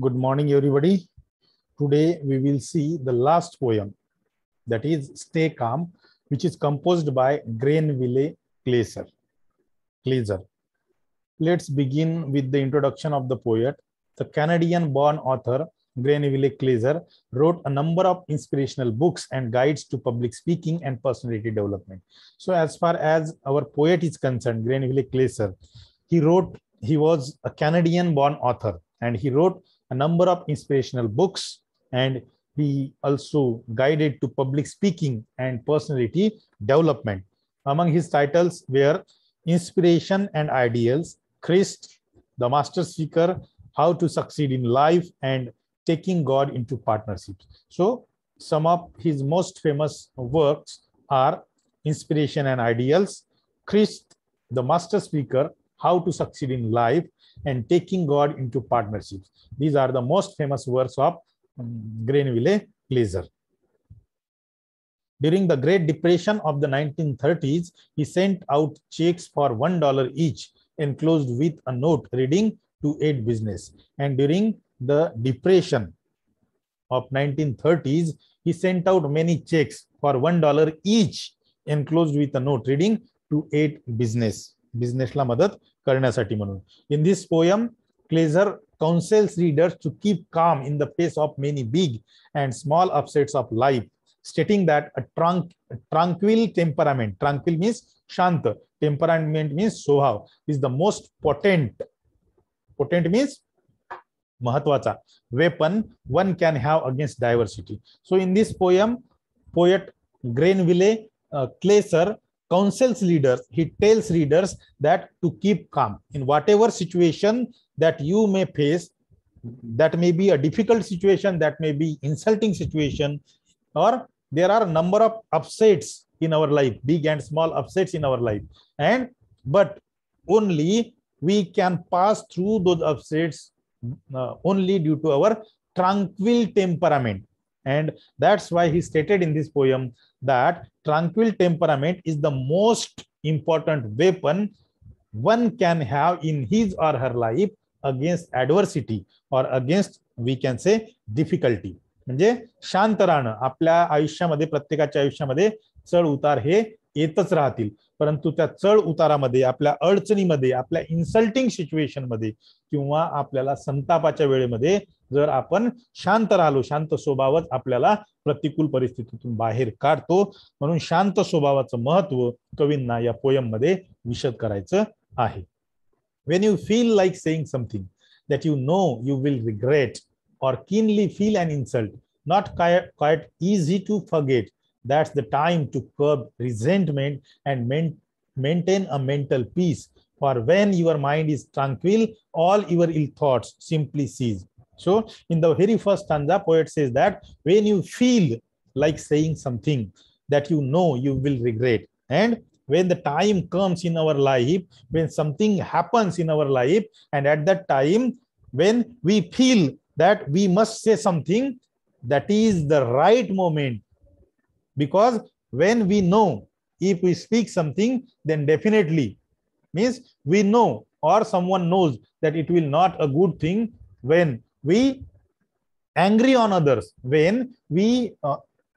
Good morning, everybody. Today we will see the last poem, that is Stay Calm, which is composed by Grainville Glaser. Glaser. Let's begin with the introduction of the poet. The Canadian-born author Grainville Glaser wrote a number of inspirational books and guides to public speaking and personality development. So as far as our poet is concerned, Grainville Glaser, he wrote, he was a Canadian-born author and he wrote a number of inspirational books and he also guided to public speaking and personality development. Among his titles were Inspiration and Ideals, Christ, The Master Speaker, How to Succeed in Life, and Taking God into Partnerships. So, some of his most famous works are Inspiration and Ideals, Christ, The Master Speaker, how to succeed in life and taking god into partnerships these are the most famous works of um, grenville glaser during the great depression of the 1930s he sent out checks for $1 each enclosed with a note reading to aid business and during the depression of 1930s he sent out many checks for $1 each enclosed with a note reading to aid business business la madad करण्यासाठी म्हणून in this poem Kleiser counsels readers to keep calm in the face of many big and small upsets of life stating that a tranq tranquil temperament tranquil means शांत temperament means स्वभाव is the most potent potent means महत्वाचा weapon one can have against diversity so in this poem poet Grenville Kleiser counsels leaders, he tells readers that to keep calm in whatever situation that you may face, that may be a difficult situation, that may be insulting situation, or there are a number of upsets in our life, big and small upsets in our life. And but only we can pass through those upsets uh, only due to our tranquil temperament. And that's why he stated in this poem that tranquil temperament is the most important weapon one can have in his or her life against adversity or against we can say difficulty म्हणजे शांत राहणं आपल्या आयुष्यामध्ये प्रत्येकाच्या आयुष्यामध्ये चढ उतार हे येतच राहतील परंतु त्या चढ उतारामध्ये आपल्या अडचणीमध्ये आपल्या इन्सल्टिंग सिच्युएशनमध्ये किंवा आपल्याला संतापाच्या वेळेमध्ये जर आपण शांत राहिलो शांत स्वभावच आपल्याला प्रतिकूल परिस्थितीतून बाहेर काढतो म्हणून शांत स्वभावाचं महत्व कवींना या पोयम मध्ये विषद करायचं आहे when you feel something that you know you will regret or keenly feel and insult not caught easy to forget that's the time to curb resentment and maintain a mental peace for when your mind is all your ill thoughts simply cease So in the very first stanza, poet says that when you feel like saying something that you know you will regret and when the time comes in our life, when something happens in our life and at that time when we feel that we must say something that is the right moment because when we know if we speak something then definitely means we know or someone knows that it will not a good thing when we angry on others when we uh,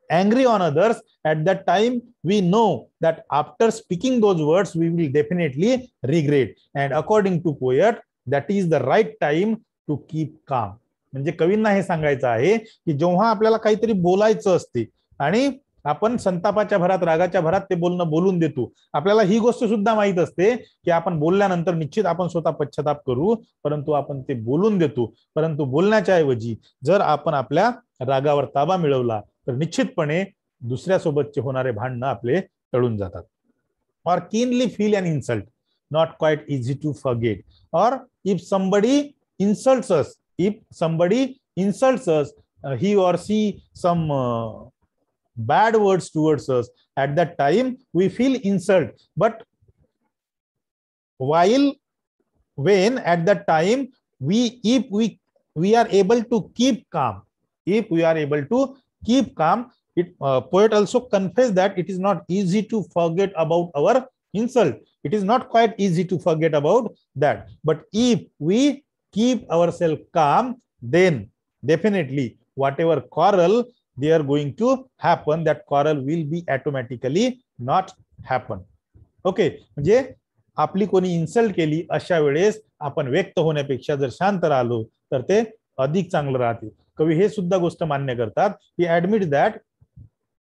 angry on others at that time we know that after speaking those words we will definitely regret and according to poet that is the right time to keep calm म्हणजे कवींना हे सांगायचं आहे की जेव्हा आपल्याला काहीतरी बोलायचं असते आणि आपण संतापाच्या भरात रागाच्या भरात ते बोलणं बोलून देतो आपल्याला ही गोष्ट सुद्धा माहीत असते की आपण बोलल्यानंतर निश्चित आपण स्वतः पश्चाताप करू परंतु आपण ते बोलून देतो परंतु बोलण्याच्या ऐवजी जर आपण आपल्या रागावर ताबा मिळवला तर निश्चितपणे दुसऱ्यासोबतचे होणारे भांडणं आपले टळून जातात और keenly feel and insult not quite easy to forget or if somebody insults if if somebody insults us see some bad words towards us at that time we feel insult but while when at that time we if we we are able to keep calm if we are able to keep calm it uh, poet also confess that it is not easy to forget about our insult it is not quite easy to forget about that but if we keep ourselves calm then definitely whatever quarrel they are going to happen that coral will be automatically not happen okay okay, म्हणजे आपली कोणी insult केली अशा वेळेस आपण व्यक्त होण्यापेक्षा जर शांत राहिलो तर ते अधिक चांगलं राहते कवी हे सुद्धा गोष्ट मान्य करतात he admit that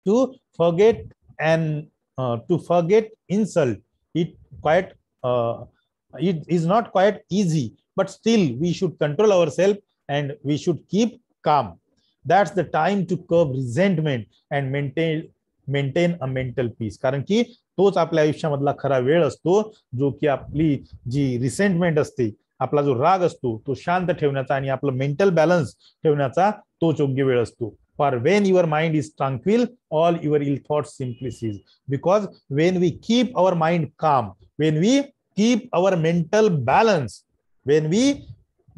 to forget and to forget insult it quite it is not quite easy but still we should control our self and we should keep calm that's the time to curb resentment and maintain maintain a mental peace कारण की तोच आपल्या आयुष्यामधला खरा वेळ असतो जो की आपली जी रिसेंटमेंट असते आपला जो राग असतो तो शांत ठेवण्याचा आणि आपलं मेंटल बॅलन्स ठेवण्याचा तोच योग्य वेळ असतो for when your mind is tranquil all your ill thought simply cease because when we keep our mind calm when we keep our mental balance when we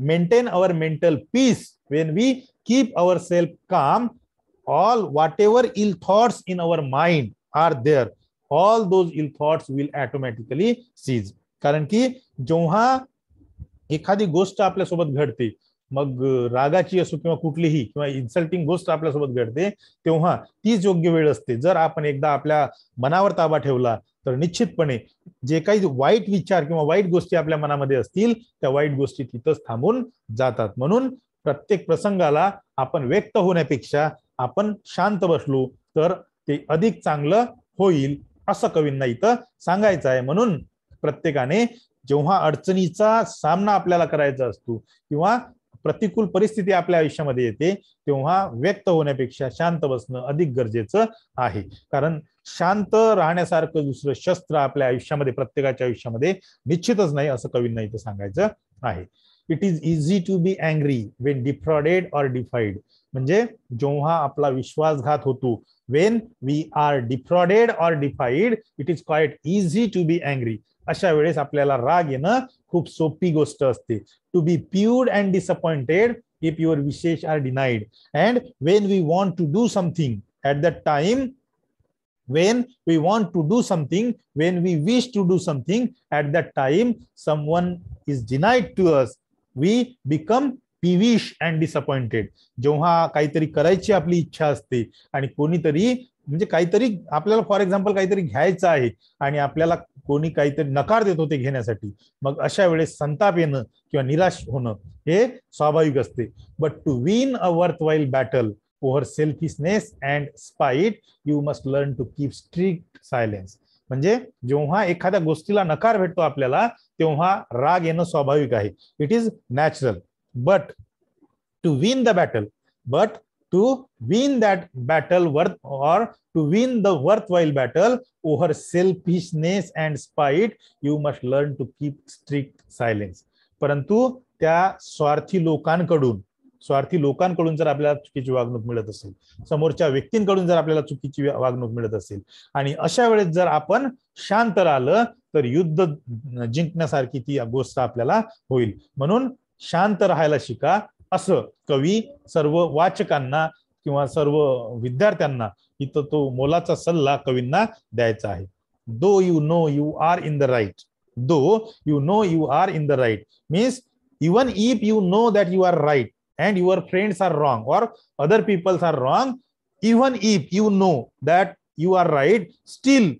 maintain maintain our mental peace when we keep ourselves calm all whatever ill thoughts in our mind are there all those ill thoughts will automatically cease कारण की जेव्हा एखादी गोष्ट आपल्यासोबत घडते मग रागाची असो किंवा कुठलीही किंवा इन्सल्टिंग गोष्ट आपल्यासोबत घडते तेव्हा तीच योग्य वेळ असते जर आपण एकदा आपल्या मनावर ताबा ठेवला तर निश्चितपणे जे काही वाईट विचार किंवा वाईट गोष्टी आपल्या मनामध्ये असतील त्या वाईट गोष्टी तिथंच थांबून जातात म्हणून प्रत्येक प्रसंगाला आपण व्यक्त होण्यापेक्षा आपण शांत बसलो तर ते अधिक चांगलं होईल असं कवींना इथं सांगायचं आहे म्हणून प्रत्येकाने जेव्हा अडचणीचा सामना आपल्याला करायचा असतो किंवा प्रतिकूल परिस्थिती आपल्या आयुष्यामध्ये येते तेव्हा व्यक्त होण्यापेक्षा शांत बसणं अधिक गरजेचं आहे कारण शांत राहण्यासारखं दुसरं शस्त्र आपल्या आयुष्यामध्ये प्रत्येकाच्या आयुष्यामध्ये निश्चितच नाही असं कवींना इथं सांगायचं आहे it is easy to be angry when defrauded or defied म्हणजे जेव्हा आपला विश्वासघात होतो when we are defrauded or defied it is quite easy to be angry अशा वेळेस आपल्याला राग येणं खूप सोपी गोष्ट असते to be pure and disappointed if your wishes are denied and when we want to do something at the time when we want to do something when we wish to do something at that time someone is denied to us we become peevish and disappointed जेव्हा काहीतरी करायची आपली इच्छा असते आणि कोणीतरी म्हणजे काहीतरी आपल्याला फॉर एक्झाम्पल काहीतरी घ्यायचं आहे आणि आपल्याला कोणी काहीतरी नकार देत होते घेण्यासाठी मग अशा वेळेस संताप येणं किंवा निराश होणं हे स्वाभाविक असते but to win a worthwhile battle over selfishness and spite you must learn to keep strict silence म्हणजे जेव्हा एखाद्या गोष्टीला नकार भेटतो आपल्याला तेव्हा राग येणं स्वाभाविक आहे it is natural but to win the battle but to win that battle worth or to win the worthwhile battle over selfishness and spite you must learn to keep strict silence परंतु त्या स्वार्थी लोकांकडून स्वार्थी लोकांकडून जर आपल्याला चुकीची वागणूक मिळत असेल समोरच्या व्यक्तींकडून जर आपल्याला चुकीची वागणूक मिळत असेल आणि अशा वेळेस जर आपण शांत राहिलं तर युद्ध जिंकण्यासारखी ती गोष्ट आपल्याला होईल म्हणून शांत राहायला शिका असं कवी सर्व वाचकांना किंवा सर्व विद्यार्थ्यांना इथं तो मोलाचा सल्ला कवींना द्यायचा आहे though you know you are in the right though you know you are in the right means even if you know that you are right and your friends are wrong or other people are wrong even if you know that you are right still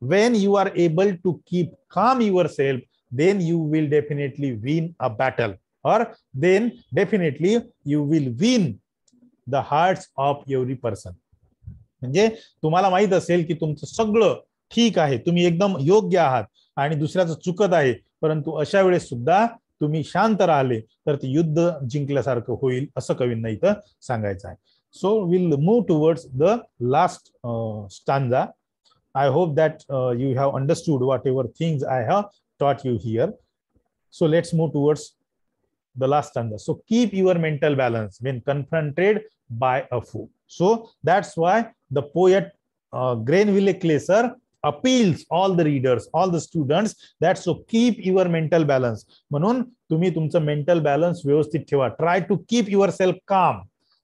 when you are able to keep calm yourself then you will definitely win a battle or then definitely you will win the hearts of every person म्हणजे तुम्हाला माहित असेल की तुमचं सगळं ठीक आहे तुम्ही एकदम योग्य आहात आणि दुसऱ्याचं चुकत आहे परंतु अशा वेळेस सुद्धा तुम्ही शांत राहिले तर ते युद्ध जिंकल्यासारखं होईल असं कवींना इथं सांगायचं आहे so will move towards the last stanza I hope that you have understood whatever things I have taught you here so let's move towards the last stanza so keep your mental balance confronted by by a so so that's why the poet will vile closer appeals all the readers all the students that so keep your mental balance म्हणून तुम्ही तुमचं mental balance व्यवस्थित ठेवा try to keep yourself calm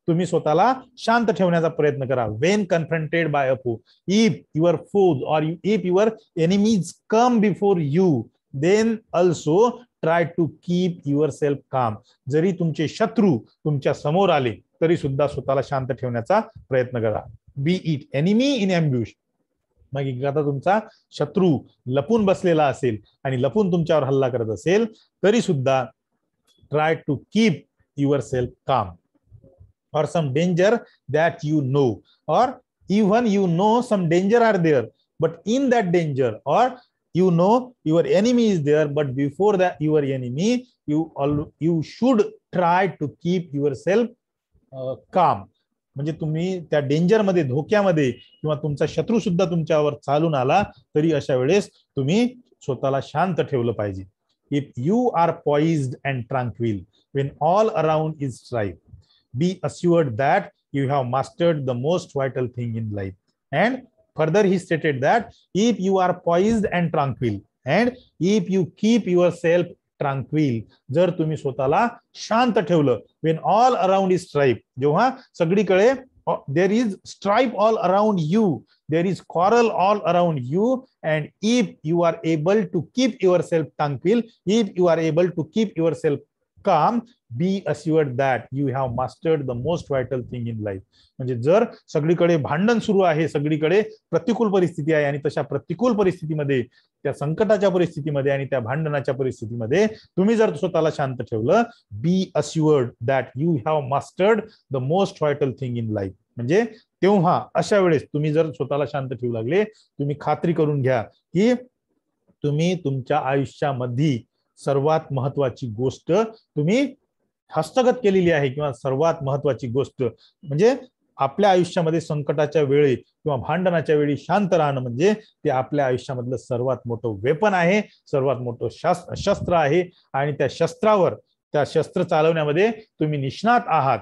तुम्ही स्वतःला शांत ठेवण्याचा प्रयत्न करा when confronted by a foe if your foes or if your enemies come before you then also try to keep yourself calm जरी तुमचे शत्रू तुमच्या समोर आले तरी सुद्धा स्वतःला शांत ठेवण्याचा प्रयत्न करा be it enemy in ambush आता तुमचा शत्रू लपून बसलेला असेल आणि लपून तुमच्यावर हल्ला करत असेल तरी सुद्धा try to keep yourself calm or some danger that you know or even you know some danger are there but in that danger or you know your enemy is there but before that your enemy you all you should try to keep yourself calm म्हणजे तुम्ही त्या डेंजरमध्ये धोक्यामध्ये किंवा तुमचा शत्रू सुद्धा तुमच्यावर चालून आला तरी अशा वेळेस तुम्ही स्वतःला शांत ठेवलं पाहिजे if you are poised and tranquil when all around is right be assured that you have mastered the most vital thing in life and further he stated that if you are poised and tranquil and if you keep yourself tranquil जर तुम्ही स्वतःला शांत ठेवलं when all around is strife जेव्हा सगळीकडे there is strife all around you there is quarrel all around you and if you are able to keep yourself tranquil if you are able to keep yourself calm be assured that you have mastered the most vital thing in life म्हणजे जर सगळीकडे भांडण सुरू आहे सगळीकडे प्रतिकूल परिस्थिती आहे आणि तशा प्रतिकूल परिस्थितीमध्ये त्या संकटाच्या परिस्थितीमध्ये आणि त्या भांडणाच्या परिस्थितीमध्ये तुम्ही जर स्वतःला शांत ठेवलं be assured that you have mastered the most vital thing in life म्हणजे तेव्हा अशा वेळेस तुम्ही जर स्वतःला शांत ठेवू लागले तुम्ही खात्री करून घ्या की तुम्ही तुमच्या आयुष्यामध्ये सर्वात महत्वाची गोष्ट तुम्ही हस्तगत केलेली आहे किंवा सर्वात महत्वाची गोष्ट म्हणजे आपल्या आयुष्यामध्ये संकटाच्या वेळी किंवा भांडणाच्या वेळी शांत राहणं म्हणजे ते आपल्या आयुष्यामधलं सर्वात मोठं वेपन आहे सर्वात मोठं शास्त्र शस्त्र आहे आणि त्या शस्त्रावर त्या शस्त्र चालवण्यामध्ये तुम्ही निष्णात आहात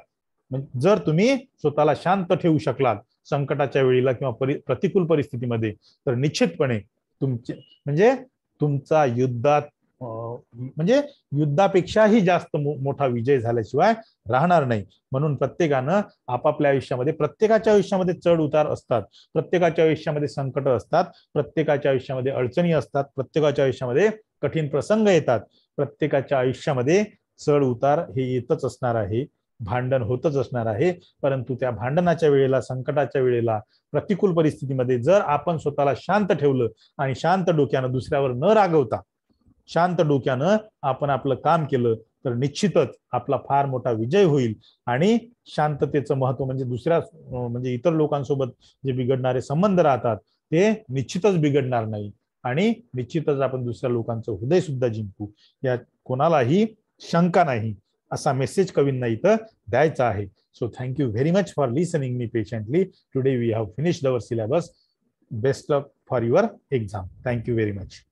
जर तुम्ही स्वतःला शांत ठेवू शकलात संकटाच्या वेळीला किंवा परि प्रतिकूल परिस्थितीमध्ये तर निश्चितपणे तुमचे म्हणजे तुमचा युद्धात म्हणजे युद्धापेक्षाही जास्त मोठा विजय झाल्याशिवाय राहणार नाही म्हणून प्रत्येकानं आपापल्या आयुष्यामध्ये प्रत्येकाच्या आयुष्यामध्ये चढ उतार असतात प्रत्येकाच्या आयुष्यामध्ये संकट असतात प्रत्येकाच्या आयुष्यामध्ये अडचणी असतात प्रत्येकाच्या आयुष्यामध्ये कठीण प्रसंग येतात प्रत्येकाच्या आयुष्यामध्ये चढ उतार हे येतच असणार आहे भांडण होतच असणार आहे परंतु त्या भांडणाच्या वेळेला संकटाच्या वेळेला प्रतिकूल परिस्थितीमध्ये जर आपण स्वतःला शांत ठेवलं आणि शांत डोक्यानं दुसऱ्यावर न रागवता शांत डोक्यानं आपण आपलं काम केलं तर निश्चितच आपला फार मोठा विजय होईल आणि शांततेचं महत्व म्हणजे दुसऱ्या म्हणजे इतर लोकांसोबत जे बिघडणारे संबंध राहतात ते निश्चितच बिघडणार नाही आणि निश्चितच आपण दुसऱ्या लोकांचं हृदय सुद्धा जिंकू या कोणालाही शंका नाही असा मेसेज कवींना इथं द्यायचा आहे so thank you very much for listening me patiently today we have finished our syllabus best of for your exam thank you very much